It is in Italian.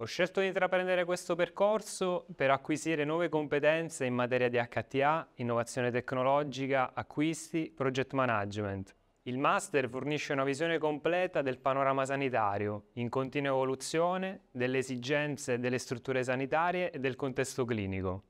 Ho scelto di intraprendere questo percorso per acquisire nuove competenze in materia di HTA, innovazione tecnologica, acquisti, project management. Il master fornisce una visione completa del panorama sanitario, in continua evoluzione, delle esigenze delle strutture sanitarie e del contesto clinico.